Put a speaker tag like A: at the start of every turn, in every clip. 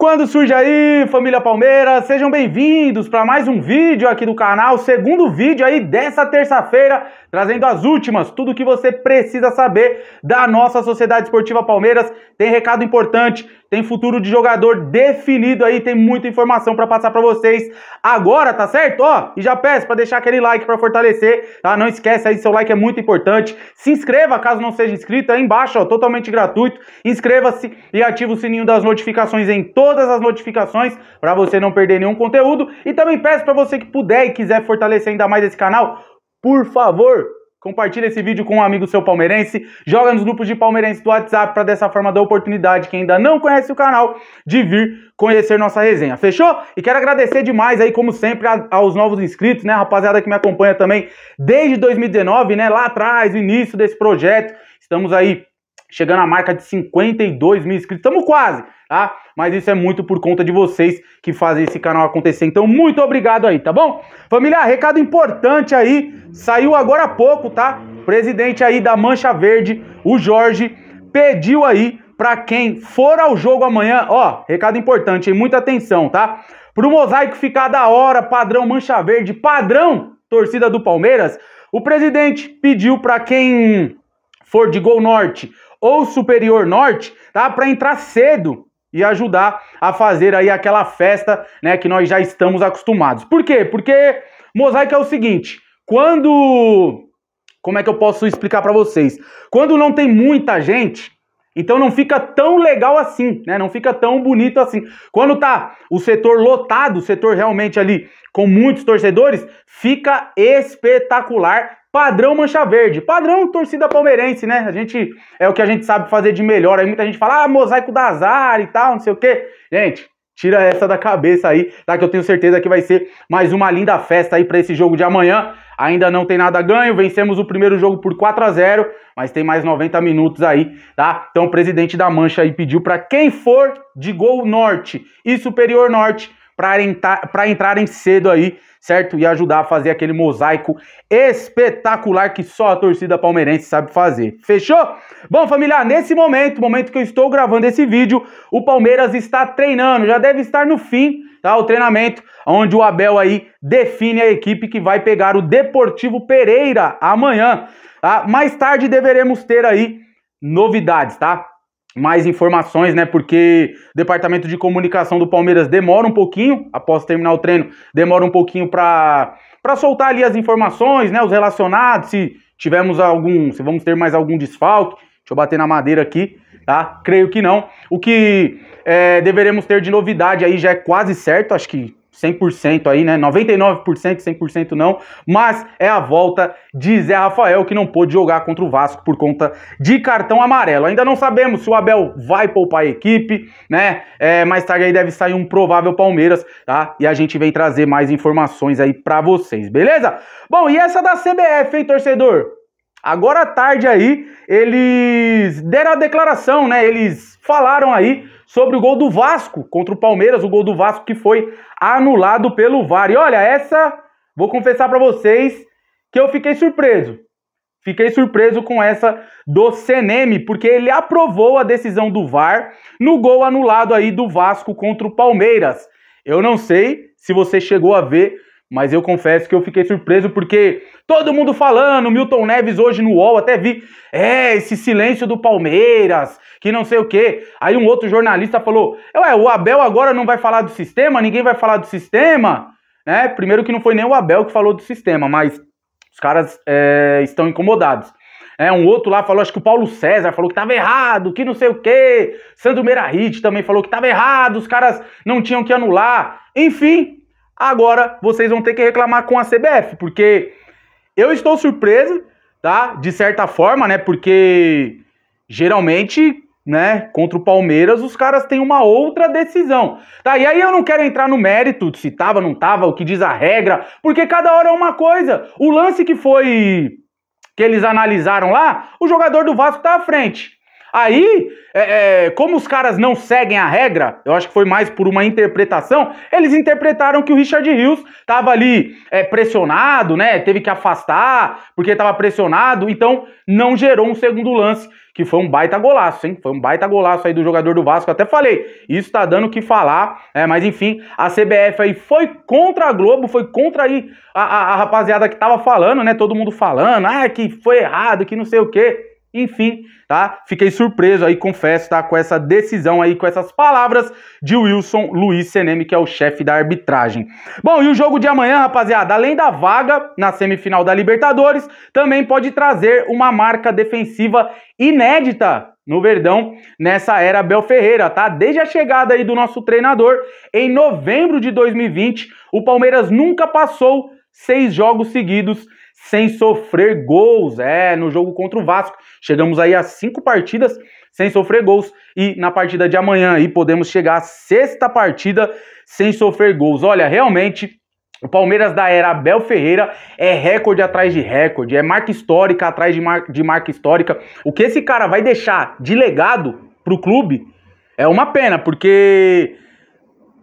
A: Quando surge aí, família Palmeiras, sejam bem-vindos para mais um vídeo aqui do canal, segundo vídeo aí dessa terça-feira, trazendo as últimas, tudo que você precisa saber da nossa Sociedade Esportiva Palmeiras. Tem recado importante tem futuro de jogador definido aí, tem muita informação para passar para vocês agora, tá certo? Ó, e já peço para deixar aquele like para fortalecer, tá? Não esquece aí, seu like é muito importante. Se inscreva caso não seja inscrito, aí embaixo, ó, totalmente gratuito. Inscreva-se e ative o sininho das notificações em todas as notificações para você não perder nenhum conteúdo. E também peço para você que puder e quiser fortalecer ainda mais esse canal, por favor, Compartilha esse vídeo com um amigo seu palmeirense, joga nos grupos de palmeirenses do WhatsApp para dessa forma dar oportunidade quem ainda não conhece o canal de vir conhecer nossa resenha. Fechou? E quero agradecer demais aí como sempre a, aos novos inscritos, né, rapaziada que me acompanha também desde 2019, né, lá atrás, o início desse projeto. Estamos aí chegando à marca de 52 mil inscritos. Estamos quase tá? Mas isso é muito por conta de vocês que fazem esse canal acontecer. Então, muito obrigado aí, tá bom? Família, recado importante aí, saiu agora há pouco, tá? Presidente aí da Mancha Verde, o Jorge, pediu aí para quem for ao jogo amanhã, ó, recado importante, hein? muita atenção, tá? Pro mosaico ficar da hora, padrão Mancha Verde, padrão torcida do Palmeiras, o presidente pediu para quem for de Gol Norte ou Superior Norte, tá? Para entrar cedo e ajudar a fazer aí aquela festa, né, que nós já estamos acostumados. Por quê? Porque mosaico é o seguinte, quando como é que eu posso explicar para vocês? Quando não tem muita gente, então não fica tão legal assim, né? Não fica tão bonito assim. Quando tá o setor lotado, o setor realmente ali com muitos torcedores, fica espetacular Padrão Mancha Verde, padrão torcida palmeirense, né? A gente é o que a gente sabe fazer de melhor. Aí muita gente fala, ah, mosaico da azar e tal, não sei o quê. Gente, tira essa da cabeça aí, tá? Que eu tenho certeza que vai ser mais uma linda festa aí para esse jogo de amanhã. Ainda não tem nada ganho, vencemos o primeiro jogo por 4 a 0, mas tem mais 90 minutos aí, tá? Então o presidente da Mancha aí pediu para quem for de gol norte e superior norte para entrar, entrarem cedo aí, certo? E ajudar a fazer aquele mosaico espetacular que só a torcida palmeirense sabe fazer. Fechou? Bom, família, nesse momento, momento que eu estou gravando esse vídeo, o Palmeiras está treinando, já deve estar no fim, tá? O treinamento, onde o Abel aí define a equipe que vai pegar o Deportivo Pereira amanhã. Tá? Mais tarde deveremos ter aí novidades, tá? mais informações, né? Porque o departamento de comunicação do Palmeiras demora um pouquinho, após terminar o treino, demora um pouquinho para para soltar ali as informações, né? Os relacionados, se tivemos algum, se vamos ter mais algum desfalque. Deixa eu bater na madeira aqui, tá? Creio que não. O que é, deveremos ter de novidade aí já é quase certo, acho que 100% aí, né? 99%, 100% não, mas é a volta de Zé Rafael que não pôde jogar contra o Vasco por conta de cartão amarelo. Ainda não sabemos se o Abel vai poupar a equipe, né? É, mais tarde aí deve sair um provável Palmeiras, tá? E a gente vem trazer mais informações aí para vocês, beleza? Bom, e essa da CBF, hein, torcedor? Agora à tarde aí, eles deram a declaração, né? Eles falaram aí sobre o gol do Vasco contra o Palmeiras, o gol do Vasco que foi anulado pelo VAR. E olha, essa vou confessar para vocês que eu fiquei surpreso. Fiquei surpreso com essa do CNM, porque ele aprovou a decisão do VAR no gol anulado aí do Vasco contra o Palmeiras. Eu não sei se você chegou a ver mas eu confesso que eu fiquei surpreso porque todo mundo falando, Milton Neves hoje no UOL, até vi, é, esse silêncio do Palmeiras, que não sei o quê. Aí um outro jornalista falou, ué, o Abel agora não vai falar do sistema, ninguém vai falar do sistema, né? Primeiro que não foi nem o Abel que falou do sistema, mas os caras é, estão incomodados. É, um outro lá falou, acho que o Paulo César falou que estava errado, que não sei o quê. Sandro Merahit também falou que estava errado, os caras não tinham que anular. Enfim, Agora vocês vão ter que reclamar com a CBF, porque eu estou surpreso, tá? De certa forma, né? Porque geralmente, né, contra o Palmeiras, os caras têm uma outra decisão. Tá? E aí eu não quero entrar no mérito se tava, não tava, o que diz a regra, porque cada hora é uma coisa. O lance que foi que eles analisaram lá, o jogador do Vasco tá à frente. Aí, é, é, como os caras não seguem a regra, eu acho que foi mais por uma interpretação, eles interpretaram que o Richard Rios estava ali é, pressionado, né? Teve que afastar porque estava pressionado, então não gerou um segundo lance, que foi um baita golaço, hein? Foi um baita golaço aí do jogador do Vasco, até falei, isso tá dando o que falar, né? Mas enfim, a CBF aí foi contra a Globo, foi contra aí a, a, a rapaziada que tava falando, né? Todo mundo falando, ah, que foi errado, que não sei o quê. Enfim, tá? Fiquei surpreso aí, confesso, tá? Com essa decisão aí, com essas palavras de Wilson Luiz Seneme, que é o chefe da arbitragem. Bom, e o jogo de amanhã, rapaziada, além da vaga na semifinal da Libertadores, também pode trazer uma marca defensiva inédita no Verdão nessa era Bel Ferreira, tá? Desde a chegada aí do nosso treinador, em novembro de 2020, o Palmeiras nunca passou seis jogos seguidos sem sofrer gols. É, no jogo contra o Vasco. Chegamos aí a cinco partidas sem sofrer gols. E na partida de amanhã aí podemos chegar à sexta partida sem sofrer gols. Olha, realmente o Palmeiras da era Abel Ferreira é recorde atrás de recorde, é marca histórica atrás de, mar de marca histórica. O que esse cara vai deixar de legado pro clube é uma pena, porque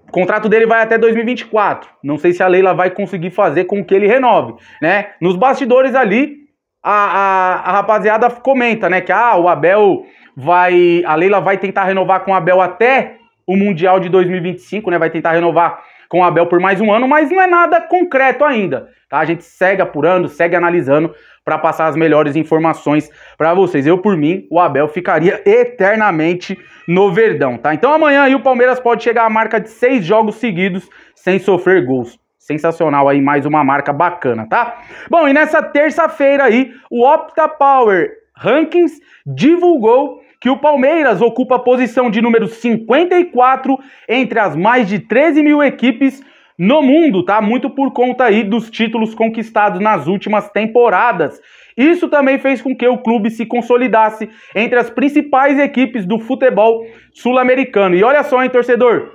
A: o contrato dele vai até 2024. Não sei se a Leila vai conseguir fazer com que ele renove, né? Nos bastidores ali, a, a, a rapaziada comenta, né? Que ah, o Abel vai. A Leila vai tentar renovar com o Abel até o Mundial de 2025, né? Vai tentar renovar com o Abel por mais um ano, mas não é nada concreto ainda. Tá? A gente segue apurando, segue analisando para passar as melhores informações para vocês. Eu, por mim, o Abel ficaria eternamente no Verdão, tá? Então amanhã aí o Palmeiras pode chegar à marca de seis jogos seguidos sem sofrer gols. Sensacional aí, mais uma marca bacana, tá? Bom, e nessa terça-feira aí, o Opta Power Rankings divulgou que o Palmeiras ocupa a posição de número 54 entre as mais de 13 mil equipes no mundo, tá? Muito por conta aí dos títulos conquistados nas últimas temporadas. Isso também fez com que o clube se consolidasse entre as principais equipes do futebol sul-americano. E olha só, hein, torcedor?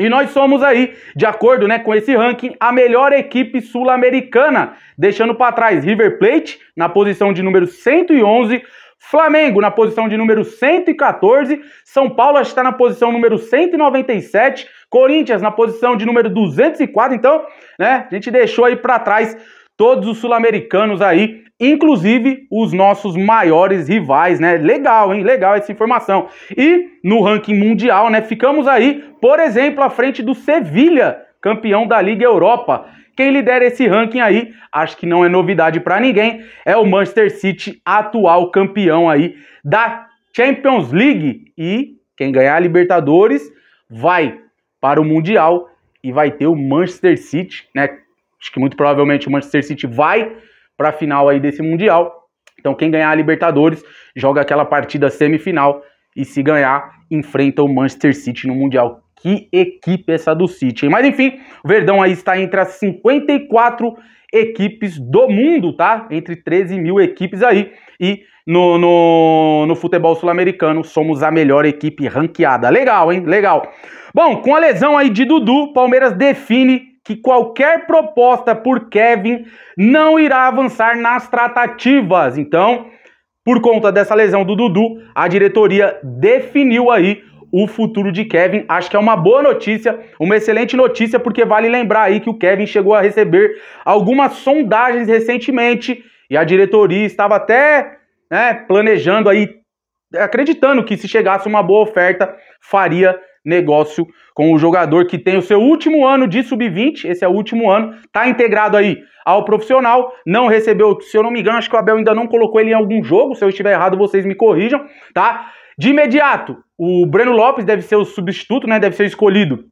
A: E nós somos aí, de acordo né, com esse ranking, a melhor equipe sul-americana, deixando para trás River Plate na posição de número 111, Flamengo na posição de número 114, São Paulo está na posição número 197, Corinthians na posição de número 204. Então, né, a gente deixou aí para trás todos os sul-americanos aí, inclusive os nossos maiores rivais, né? Legal, hein? Legal essa informação. E no ranking mundial, né, ficamos aí, por exemplo, à frente do Sevilha, campeão da Liga Europa. Quem lidera esse ranking aí, acho que não é novidade para ninguém, é o Manchester City, atual campeão aí da Champions League. E quem ganhar a Libertadores vai para o Mundial e vai ter o Manchester City, né? Acho que muito provavelmente o Manchester City vai para a final aí desse Mundial. Então quem ganhar a Libertadores joga aquela partida semifinal e se ganhar enfrenta o Manchester City no Mundial. Que equipe é essa do City. Mas enfim, o Verdão aí está entre as 54 equipes do mundo, tá? Entre 13 mil equipes aí. E no, no, no futebol sul-americano somos a melhor equipe ranqueada. Legal, hein? Legal. Bom, com a lesão aí de Dudu, Palmeiras define que qualquer proposta por Kevin não irá avançar nas tratativas. Então, por conta dessa lesão do Dudu, a diretoria definiu aí o futuro de Kevin. Acho que é uma boa notícia, uma excelente notícia, porque vale lembrar aí que o Kevin chegou a receber algumas sondagens recentemente e a diretoria estava até né, planejando aí, acreditando que se chegasse uma boa oferta, faria negócio com o jogador que tem o seu último ano de sub-20, esse é o último ano, tá integrado aí ao profissional, não recebeu, se eu não me engano, acho que o Abel ainda não colocou ele em algum jogo, se eu estiver errado vocês me corrijam, tá? De imediato, o Breno Lopes deve ser o substituto, né? Deve ser escolhido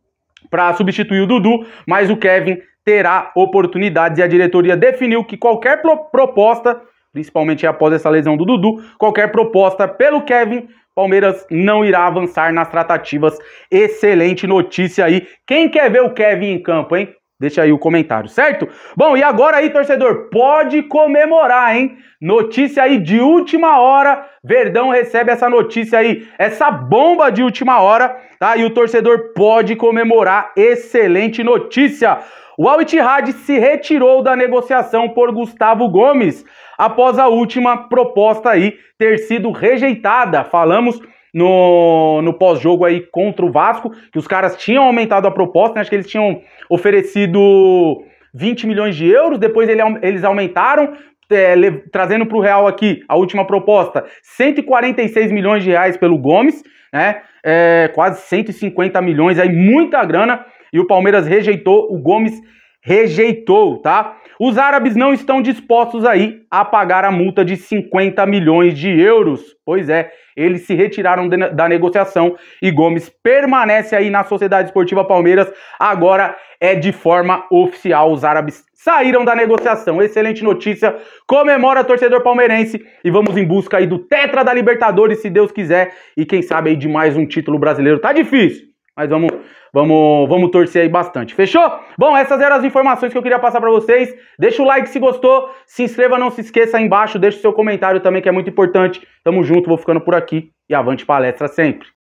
A: para substituir o Dudu, mas o Kevin terá oportunidades e a diretoria definiu que qualquer pro proposta, principalmente após essa lesão do Dudu, qualquer proposta pelo Kevin, Palmeiras não irá avançar nas tratativas. Excelente notícia aí. Quem quer ver o Kevin em campo, hein? Deixa aí o comentário, certo? Bom, e agora aí, torcedor, pode comemorar, hein? Notícia aí de última hora. Verdão recebe essa notícia aí, essa bomba de última hora, tá? E o torcedor pode comemorar. Excelente notícia. O Al Ittihad se retirou da negociação por Gustavo Gomes após a última proposta aí ter sido rejeitada. Falamos no, no pós-jogo aí contra o Vasco, que os caras tinham aumentado a proposta, né? acho que eles tinham oferecido 20 milhões de euros, depois ele, eles aumentaram, é, le, trazendo para o Real aqui a última proposta, 146 milhões de reais pelo Gomes, né? É, quase 150 milhões aí, muita grana, e o Palmeiras rejeitou o Gomes rejeitou, tá? Os árabes não estão dispostos aí a pagar a multa de 50 milhões de euros. Pois é, eles se retiraram da negociação e Gomes permanece aí na Sociedade Esportiva Palmeiras. Agora é de forma oficial, os árabes saíram da negociação. Excelente notícia, comemora torcedor palmeirense e vamos em busca aí do tetra da Libertadores, se Deus quiser, e quem sabe aí de mais um título brasileiro. Tá difícil, mas vamos, vamos, vamos torcer aí bastante. Fechou? Bom, essas eram as informações que eu queria passar para vocês. Deixa o like se gostou, se inscreva, não se esqueça aí embaixo, deixa o seu comentário também que é muito importante. Tamo junto, vou ficando por aqui e avante palestra sempre.